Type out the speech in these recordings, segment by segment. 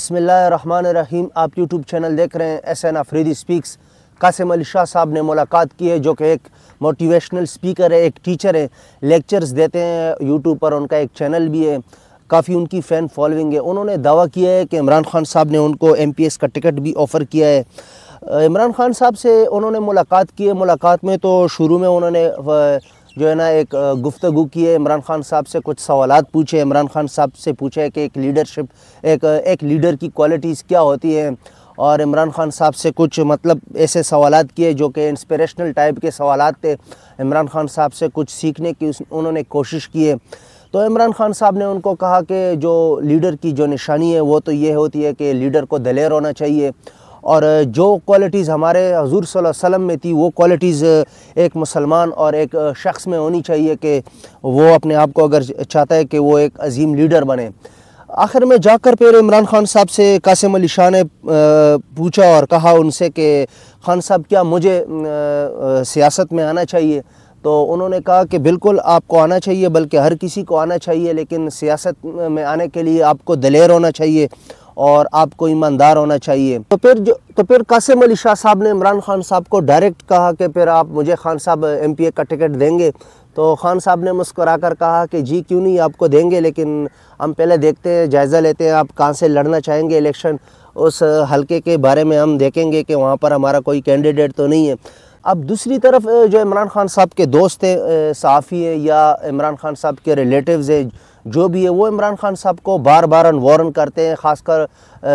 बसमीम आप YouTube channel देख रहे हैं S N Afridi speaks Qasim Ali Shah साहब ने मुलाकात की है जो कि एक मोटिवेशनल स्पीकर है एक टीचर है लेक्चर्स देते हैं यूट्यूब पर उनका एक चैनल भी है काफ़ी उनकी फ़ैन फॉलोइंग है उन्होंने दावा किया है कि इमरान खान साहब ने उनको एम पी एस का टिकट भी ऑफ़र किया है इमरान खान साहब से उन्होंने मुलाकात की है मुलाकात में तो शुरू में उन्होंने जो है ना एक गुफ्तु की है इमरान खान साहब से कुछ सवाल पूछे इमरान खान साहब से पूछे कि एक लीडरशिप एक एक लीडर की क्वालिटीज़ क्या होती हैं और इमरान खान साहब से कुछ मतलब ऐसे सवाल किए जो कि इंस्पिरेशनल टाइप के सवाल थे इमरान खान साहब से कुछ सीखने की उन्होंने कोशिश की है तो इमरान खान साहब ने उनको कहा कि जो लीडर की जो निशानी है वो तो ये होती है कि लीडर को दलेर होना चाहिए और जो क्वालिटीज़ हमारे हजूर सल्लम में थी वो क्वालिटीज़ एक मुसलमान और एक शख्स में होनी चाहिए कि वो अपने आप को अगर चाहता है कि वो एक अजीम लीडर बने आखिर में जाकर फिर इमरान खान साहब से कासिम अली शाह ने पूछा और कहा उनसे कि खान साहब क्या मुझे सियासत में आना चाहिए तो उन्होंने कहा कि बिल्कुल आपको आना चाहिए बल्कि हर किसी को आना चाहिए लेकिन सियासत में आने के लिए आपको दलेर होना चाहिए और आपको ईमानदार होना चाहिए तो फिर जो तो फिर कासिम अली शाह साहब ने इमरान खान साहब को डायरेक्ट कहा कि फिर आप मुझे खान साहब एमपीए का टिकट देंगे तो खान साहब ने मुस्करा कर कहा कि जी क्यों नहीं आपको देंगे लेकिन हम पहले देखते हैं जायज़ा लेते हैं आप कहाँ से लड़ना चाहेंगे इलेक्शन उस हलके के बारे में हम देखेंगे कि वहाँ पर हमारा कोई कैंडिडेट तो नहीं है अब दूसरी तरफ जो इमरान खान साहब के दोस्त हैं सहाफ़ी हैं या इमरान खान साहब के रिलेटिव्स हैं जो भी है वो इमरान खान साहब को बार बार वारन करते हैं खासकर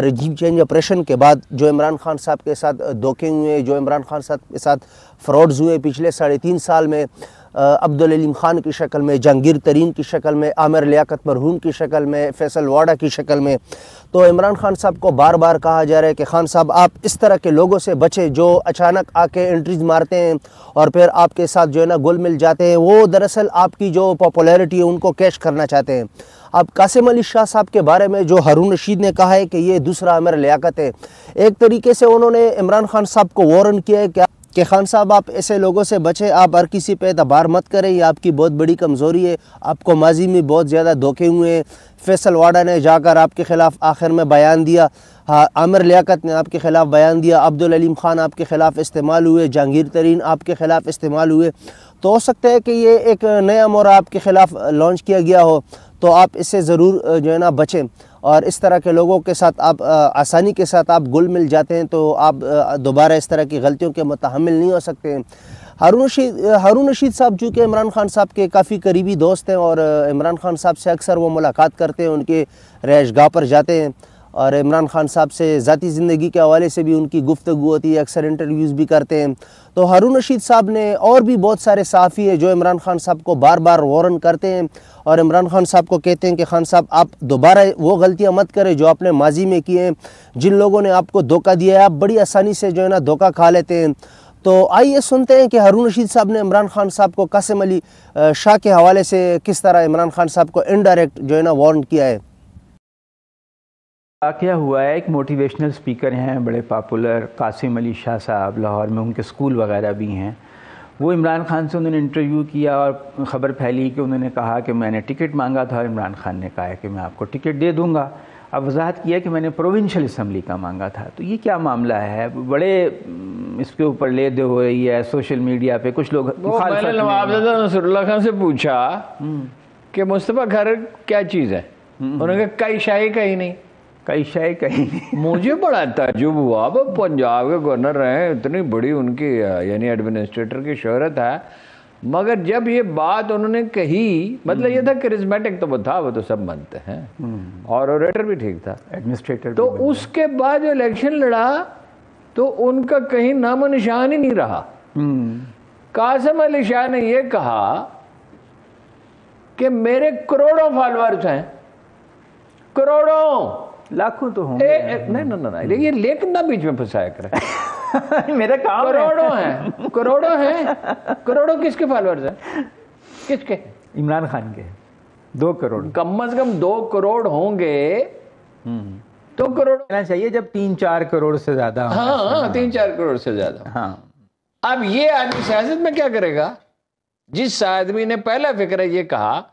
रजीव चेंज ऑपरेशन के बाद जो इमरान खान साहब के साथ धोखे हुए जो इमरान खान साहब के साथ फ्रॉड्स हुए पिछले साढ़े तीन साल में अब्दुलम ख़ान की शक्ल में जहांगीर तरीन की शक्ल में आमिर लियाकत मरहूम की शक्ल में फैसल वाडा की शक्ल में तो इमरान खान साहब को बार बार कहा जा रहा है कि खान साहब आप इस तरह के लोगों से बचें जो अचानक आके एंट्रीज मारते हैं और फिर आपके साथ जो है ना गुल मिल जाते हैं वो दरअसल आपकी जो पॉपुलरिटी है उनको कैश करना चाहते हैं अब कासिम अली शाह साहब के बारे में जो हारून रशीद ने कहा है कि ये दूसरा अमर लियाकत है एक तरीके से उन्होंने इमरान खान साहब को वारन किया है कि कि खान साहब आप ऐसे लोगों से बचें आप हर किसी पे एतबार मत करें ये आपकी बहुत बड़ी कमज़ोरी है आपको माजी में बहुत ज़्यादा धोखे हुए हैं फैसल वाडा ने जाकर आपके ख़िलाफ़ आखिर में बयान दिया हाँ आमिर लियाकत ने आपके ख़िलाफ़ बयान दिया अब्दुल अलीम ख़ान आपके ख़िलाफ़ इस्तेमाल हुए जहांगीर तरीन आपके ख़िलाफ़ इस्तेमाल हुए तो हो सकता है कि ये एक नया मोरा आपके ख़िलाफ़ लॉन्च किया गया हो तो आप इससे ज़रूर जो है ना बचें और इस तरह के लोगों के साथ आप आसानी के साथ आप गुल मिल जाते हैं तो आप दोबारा इस तरह की गलतियों के मुतहमल नहीं हो सकते हारून रशीद हारून रशीद साहब जो कि इमरान खान साहब के काफ़ी करीबी दोस्त हैं और इमरान खान साहब से अक्सर वो मुलाकात करते हैं उनके रहाइश गाह पर जाते हैं और इमरान खान साहब से ज़ाती ज़िंदगी के हवाले से भी उनकी गुफ्तु होती है अक्सर इंटरव्यूज़ भी करते हैं तो हारून रशीद साहब ने और भी बहुत सारे साफ़ी हैं जो इमरान खान साहब को बार बार वारन करते हैं और इमरान खान साहब को कहते हैं कि खान साहब आप दोबारा वो गलतियाँ मत करें जो आपने माजी में किए हैं जिन लोगों ने आपको धोखा दिया है आप बड़ी आसानी से जो है ना धोखा खा लेते हैं तो आइए सुनते हैं कि हारून रशीद साहब ने इमरान खान साहब को कसम अली शाह के हवाले से किस तरह इमरान खान साहब को इनडायरेक्ट जो है ना वार्न किया है क्या हुआ है एक मोटिवेशनल स्पीकर हैं बड़े पॉपुलर कासिम अली शाह साहब लाहौर में उनके स्कूल वगैरह भी हैं वो इमरान खान से उन्होंने इंटरव्यू किया और ख़बर फैली कि उन्होंने कहा कि मैंने टिकट मांगा था और इमरान खान ने कहा कि मैं आपको टिकट दे दूंगा अब वजाहत किया कि मैंने प्रोविंशल इसम्बली का मांगा था तो ये क्या मामला है बड़े इसके ऊपर ले दे हो रही है सोशल मीडिया पे कुछ लोग नसरुल्ला खान से पूछा हम्म। कि मुस्तफ़ा घर क्या चीज़ है हम्म। उन्होंने कहा कई शाही कहीं नहीं कई है कहीं मुझे बड़ा ताजुब हुआ वो पंजाब के गवर्नर रहे इतनी बड़ी उनकी यानी एडमिनिस्ट्रेटर की शहरत है मगर जब ये बात उन्होंने कही मतलब ये हम्म। था करिज्मेटिक तो वो था वो तो सब मानते हैं हम्म। और ऑरेटर भी ठीक था एडमिनिस्ट्रेटर तो उसके बाद जो इलेक्शन लड़ा तो उनका कहीं नामो निशान ही नहीं रहा हम्म। कासम अली शाह ने यह कहा कि मेरे करोड़ों फॉलोअर्स हैं करोड़ों लाखों तो होंगे नहीं नहीं ना नहीं ये लेकिन ना बीच में फंसाया करें मेरा काम करोड़ों हैं करोड़ों हैं करोड़ों किसके फॉलोअर्स हैं किसके इमरान खान के दो करोड़ कम अज कम दो करोड़ होंगे तो करोड़ कहना चाहिए जब तीन चार करोड़ से ज्यादा हाँ, हाँ तीन चार करोड़ से ज्यादा हाँ अब ये आदमी सियासत में क्या करेगा जिस आदमी ने पहला फिक्र ये कहा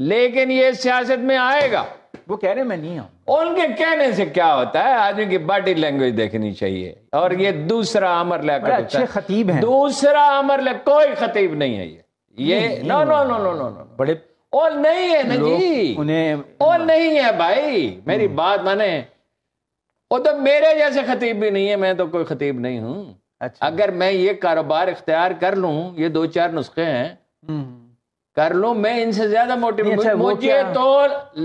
लेकिन ये सियासत में आएगा वो कह रहे मैं नहीं हूं उनके कहने से क्या होता है आदमी की बॉडी लैंग्वेज देखनी चाहिए और ये दूसरा अमर लेकर अच्छे खतीब है दूसरा अमर ले कोई खतीब नहीं है ये ये no no no no no no बड़े और नहीं है ना जी उन्हें और नहीं है भाई मेरी हम्म। बात माने वो तो मेरे जैसे खतीब भी नहीं है मैं तो कोई खतीब नहीं हूँ अच्छा अगर मैं ये कारोबार इख्तियार कर लू ये दो चार नुस्खे हैं हम्म। कर लो मैं इनसे ज्यादा मोटिवेट अच्छा, मुझे तो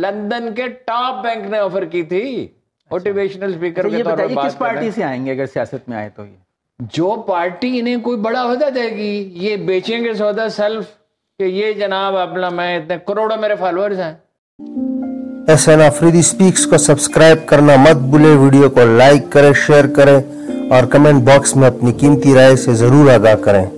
लंदन के टॉप बैंक ने ऑफर की थी मोटिवेशनल अच्छा। अच्छा, स्पीकर के तौर पर किस पार्टी से आएंगे अगर सियासत में आए तो ये जो पार्टी इन्हें कोई बड़ा होता देगी ये बेचेंगे सौदा सेल्फ कि ये जनाब अपना मैं इतने करोड़ों मेरे फॉलोअर्स हैं एस एन आफरीदी स्पीक्स को सब्सक्राइब करना मत भूले वीडियो को लाइक करें शेयर करें और कमेंट बॉक्स में अपनी कीमती राय से ज़रूर आगाह करें